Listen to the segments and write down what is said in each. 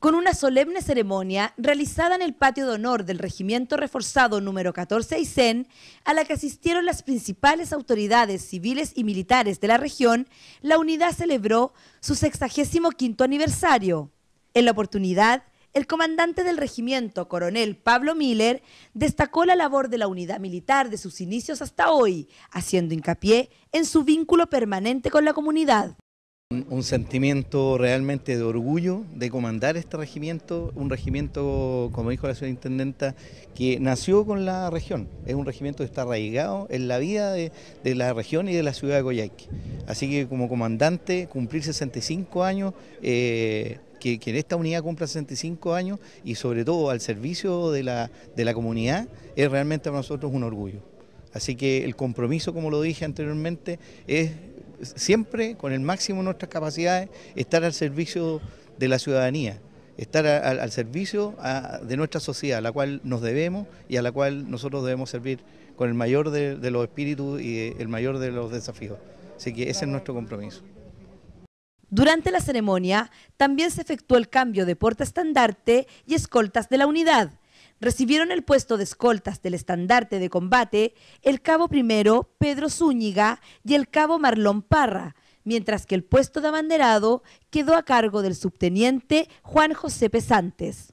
con una solemne ceremonia realizada en el patio de honor del Regimiento Reforzado número 14 Aysén, a la que asistieron las principales autoridades civiles y militares de la región, la unidad celebró su 65 aniversario. En la oportunidad, el comandante del regimiento, coronel Pablo Miller, destacó la labor de la unidad militar de sus inicios hasta hoy, haciendo hincapié en su vínculo permanente con la comunidad. Un, sentimiento realmente de orgullo de comandar este regimiento, un regimiento, como dijo la señora intendenta, que nació con la región, es un regimiento que está arraigado en la vida de, la región y de la ciudad de Coyhaique. Así que como comandante, cumplir 65 años, eh, que, que, en esta unidad cumpla 65 años y sobre todo al servicio de la, de la comunidad, es realmente para nosotros un orgullo. Así que el compromiso, como lo dije anteriormente, es siempre con el máximo de nuestras capacidades, estar al servicio de la ciudadanía, estar al servicio de nuestra sociedad, a la cual nos debemos y a la cual nosotros debemos servir con el mayor de, de los espíritus y el mayor de los desafíos. Así que ese es nuestro compromiso. Durante la ceremonia también se efectuó el cambio de porta estandarte y escoltas de la unidad recibieron el puesto de escoltas del estandarte de combate el cabo primero Pedro Zúñiga y el cabo Marlón Parra, mientras que el puesto de abanderado quedó a cargo del subteniente Juan José Pesantes.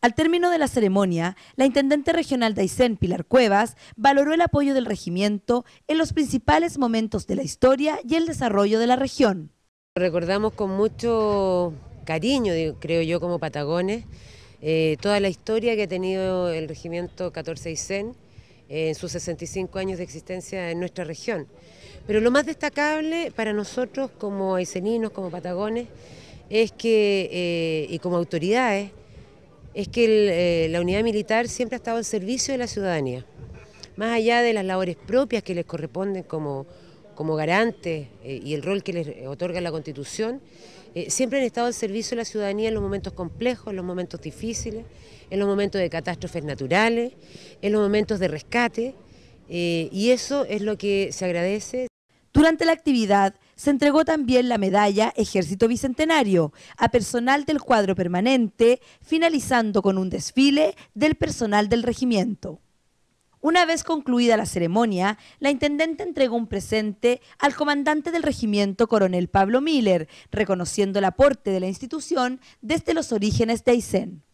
Al término de la ceremonia, la intendente regional de Aysén, Pilar Cuevas, valoró el apoyo del regimiento en los principales momentos de la historia y el desarrollo de la región. Recordamos con mucho cariño, creo yo, como patagones, eh, toda la historia que ha tenido el regimiento 14 Isen eh, en sus 65 años de existencia en nuestra región. Pero lo más destacable para nosotros como aiceninos, como patagones, es que, eh, y como autoridades, es que la unidad militar siempre ha estado al servicio de la ciudadanía, más allá de las labores propias que les corresponden como como garante eh, y el rol que les otorga la Constitución, eh, siempre han estado al servicio de la ciudadanía en los momentos complejos, en los momentos difíciles, en los momentos de catástrofes naturales, en los momentos de rescate, eh, y eso es lo que se agradece. Durante la actividad se entregó también la medalla Ejército Bicentenario a personal del cuadro permanente, finalizando con un desfile del personal del regimiento. Una vez concluida la ceremonia, la intendente entregó un presente al comandante del regimiento, coronel Pablo Miller, reconociendo el aporte de la institución desde los orígenes de Aysén.